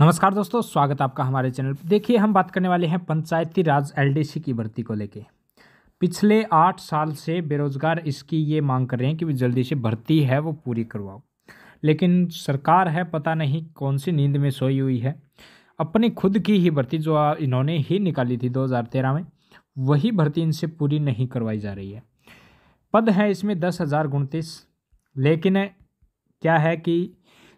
नमस्कार दोस्तों स्वागत आपका हमारे चैनल पर देखिए हम बात करने वाले हैं पंचायती राज एलडीसी की भर्ती को लेके पिछले आठ साल से बेरोजगार इसकी ये मांग कर रहे हैं कि जल्दी से भर्ती है वो पूरी करवाओ लेकिन सरकार है पता नहीं कौन सी नींद में सोई हुई है अपनी खुद की ही भर्ती जो इन्होंने ही निकाली थी दो में वही भर्ती इनसे पूरी नहीं करवाई जा रही है पद है इसमें दस हज़ार लेकिन क्या है कि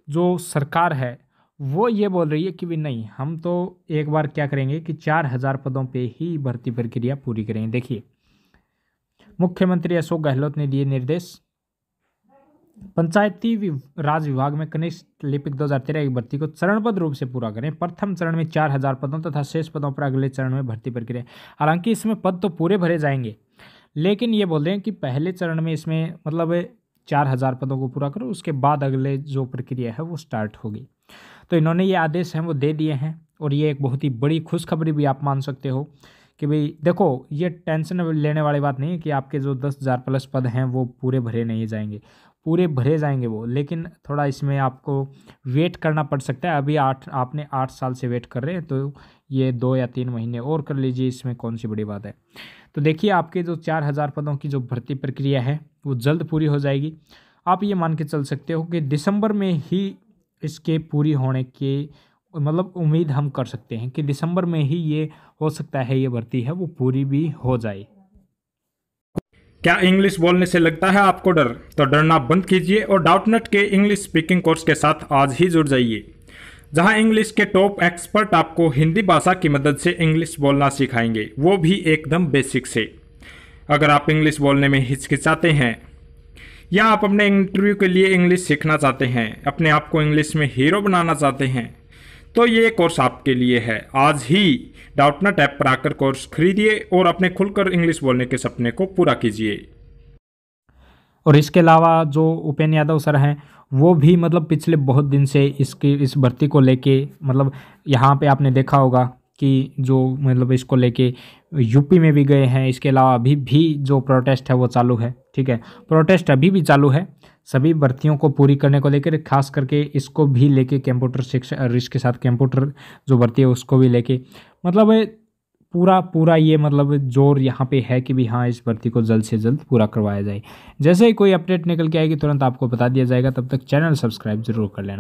जो सरकार है वो ये बोल रही है कि भी नहीं हम तो एक बार क्या करेंगे कि चार हज़ार पदों पे ही भर्ती प्रक्रिया पूरी करेंगे देखिए मुख्यमंत्री अशोक गहलोत ने दिए निर्देश पंचायती राज विभाग में कनिष्ठ लिपिक दो हज़ार तेरह की भर्ती को चरणबद्ध रूप से पूरा करें प्रथम चरण में चार हज़ार पदों तथा तो शेष पदों पर अगले चरण में भर्ती प्रक्रिया हालांकि इसमें पद तो पूरे भरे जाएंगे लेकिन ये बोल रहे हैं कि पहले चरण में इसमें मतलब चार हज़ार पदों को पूरा करो उसके बाद अगले जो प्रक्रिया है वो स्टार्ट होगी तो इन्होंने ये आदेश हैं वो दे दिए हैं और ये एक बहुत ही बड़ी खुशखबरी भी आप मान सकते हो कि भाई देखो ये टेंशन लेने वाली बात नहीं है कि आपके जो दस हज़ार प्लस पद हैं वो पूरे भरे नहीं जाएंगे पूरे भरे जाएंगे वो लेकिन थोड़ा इसमें आपको वेट करना पड़ सकता है अभी आठ आपने आठ साल से वेट कर रहे हैं तो ये दो या तीन महीने और कर लीजिए इसमें कौन सी बड़ी बात है तो देखिए आपके जो चार हज़ार पदों की जो भर्ती प्रक्रिया है वो जल्द पूरी हो जाएगी आप ये मान के चल सकते हो कि दिसंबर में ही इसके पूरी होने के मतलब उम्मीद हम कर सकते हैं कि दिसंबर में ही ये हो सकता है ये भर्ती है वो पूरी भी हो जाए क्या इंग्लिश बोलने से लगता है आपको डर तो डरना बंद कीजिए और डाउटनेट के इंग्लिश स्पीकिंग कोर्स के साथ आज ही जुड़ जाइए जहां इंग्लिश के टॉप एक्सपर्ट आपको हिंदी भाषा की मदद से इंग्लिश बोलना सिखाएंगे वो भी एकदम बेसिक से अगर आप इंग्लिश बोलने में हिचकिचाते हैं या आप अपने इंटरव्यू के लिए इंग्लिश सीखना चाहते हैं अपने आप को इंग्लिश में हीरो बनाना चाहते हैं तो ये कोर्स आपके लिए है आज ही डाउटनट ऐप पर आकर कोर्स खरीदिए और अपने खुलकर इंग्लिश बोलने के सपने को पूरा कीजिए और इसके अलावा जो उपेन्द्र यादव सर हैं वो भी मतलब पिछले बहुत दिन से इसकी इस भर्ती को लेके मतलब यहाँ पे आपने देखा होगा कि जो मतलब इसको लेके यूपी में भी गए हैं इसके अलावा अभी भी जो प्रोटेस्ट है वो चालू है ठीक है प्रोटेस्ट अभी भी चालू है सभी भर्तियों को पूरी करने को लेकर खास करके इसको भी लेके कंप्यूटर शिक्षा और इसके साथ कंप्यूटर जो भर्ती है उसको भी लेके मतलब पूरा पूरा ये मतलब जोर यहाँ पे है कि भी हाँ इस भर्ती को जल्द से जल्द पूरा करवाया जाए जैसे ही कोई अपडेट निकल के आएगी तुरंत आपको बता दिया जाएगा तब तक चैनल सब्सक्राइब जरूर कर लेना